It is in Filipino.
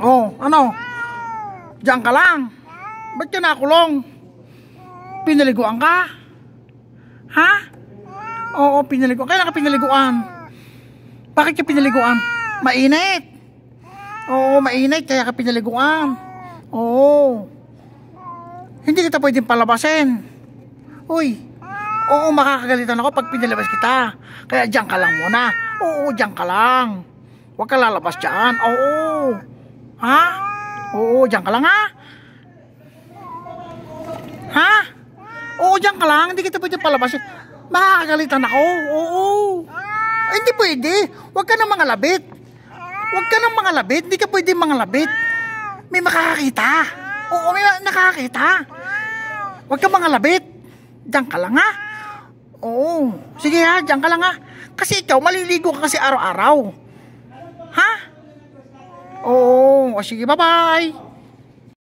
Oh, ano? Diyan ka lang. Ba't ka nakulong? Pinaliguan ka? Ha? Oo, pinaliguan. Kailan ka pinaliguan? Bakit ka pinaliguan? Mainit. Oo, mainit. Kaya ka pinaliguan. Oo. Hindi kita pwedeng palabasin. Uy. Oo, makakagalitan ako pag pinalabas kita. Kaya diyan ka lang muna. Oo, diyan ka lang. Huwag ka lalabas dyan. Oo. Oo, dyan ka lang ha. Ha? Oo, dyan ka lang. Hindi kita pwede palabas. Makakagalitan ako. Oo. Ay, hindi pwede. Huwag ka ng mga labit. Huwag ka ng mga labit. Hindi ka pwede mga labit. May makakakita. Oo, may nakakakita. Huwag ka mga labit. Dyan ka lang ha. Oo. Sige ha, dyan ka lang ha. Kasi ikaw, maliligo ka kasi araw-araw. Ha? Oo. sige, bye-bye.